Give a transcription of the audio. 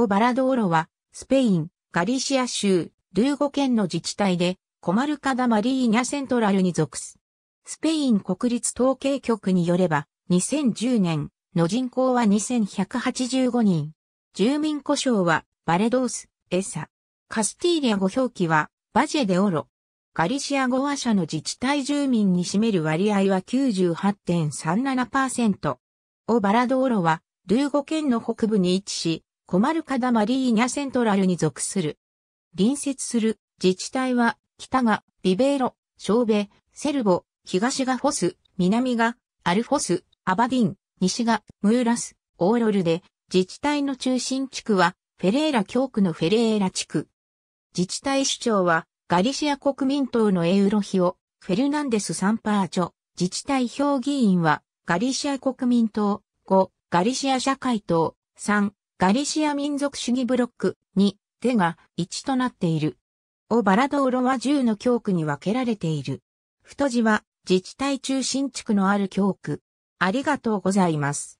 オバラ道路は、スペイン、ガリシア州、ルーゴ県の自治体で、コマルカダ・マリーニャ・セントラルに属す。スペイン国立統計局によれば、2010年の人口は2185人。住民故障は、バレドース、エサ。カスティーリア語表記は、バジェでオロ。ガリシア語話者の自治体住民に占める割合は98.37%。オバラ道路は、ルーゴ県の北部に位置し、コマルカダ・マリーニャ・セントラルに属する。隣接する自治体は、北がビベーロ、ショーベ、セルボ、東がフォス、南がアルフォス、アバディン、西がムーラス、オーロルで、自治体の中心地区は、フェレーラ教区のフェレーラ地区。自治体首長は、ガリシア国民党のエウロヒオ、フェルナンデス・サンパーチョ、自治体評議員は、ガリシア国民党、5、ガリシア社会党、3、ガリシア民族主義ブロックに手が1となっている。オバラドーロは10の教区に分けられている。太字は自治体中心地区のある教区。ありがとうございます。